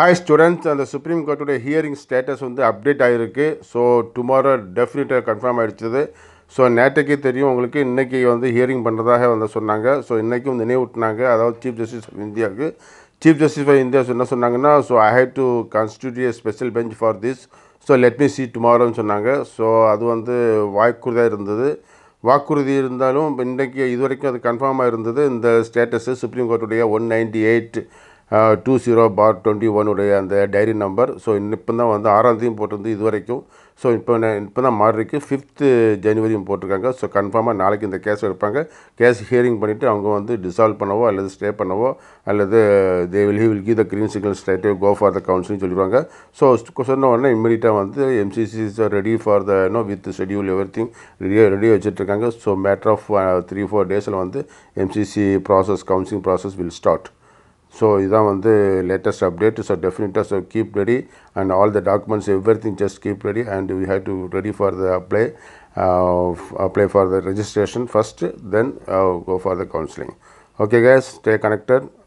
Hi students அந்த supreme கோர்ட்டுடைய hearing status வந்து அப்டேட் ஆகிருக்கு ஸோ டுமாரோ டெஃபினட்டாக கன்ஃபார்ம் ஆகிடுச்சது ஸோ நேற்றுக்கே தெரியும் உங்களுக்கு இன்றைக்கி வந்து ஹியரிங் பண்ணுறதாக வந்து சொன்னாங்க ஸோ இன்றைக்கும் நினைவூட்டினாங்க அதாவது சீஃப் ஜஸ்டிஸ் ஆஃப் இந்தியாவுக்கு சீஃப் ஜஸ்டிஸ் ஆஃப் இந்தியா என்ன சொன்னாங்கன்னா so I have to constitute a special bench for this so let me see டுமாரோன்னு சொன்னாங்க ஸோ அது வந்து வாய்க்குறதாக இருந்தது வாக்குறுதி இருந்தாலும் இன்றைக்கு இது வரைக்கும் அது கன்ஃபார்மாக இருந்தது இந்த ஸ்டேட்டஸு சுப்ரீம் கோர்ட்டுடைய one ninety eight two zero bar twenty ஒனுடைய அந்த டைரி நம்பர் ஸோ இப்போ தான் வந்து தேதியும் போட்டிருந்து இது வரைக்கும் ஸோ இப்போ இப்போ தான் மாறிருக்கு ஃபிஃப்த்து ஜனவரியும் போட்டிருக்காங்க ஸோ கன்ஃபார்மாக நாளைக்கு இந்த கேஸ் எடுப்பாங்க கேஸ் ஹியரிங் பண்ணிவிட்டு அவங்க வந்து டிசால்வ் பண்ணவோ அல்லது ஸ்டே பண்ணவோ அல்லது they will he will give the green signal state go for the counselling சொல்லிடுவாங்க ஸோ சொன்ன உடனே இம்மீடியட்டாக வந்து MCC is ready for the no with schedule everything ரெடியாக ரெடியாக வச்சுட்ருக்காங்க so matter of three four டேஸில் வந்து MCC process counselling process will start So, this is the latest update. So, definitely so keep ready and all the documents, everything just keep ready and we have to ready for the apply, uh, apply for the registration first, then uh, go for the counseling. Okay guys, stay connected.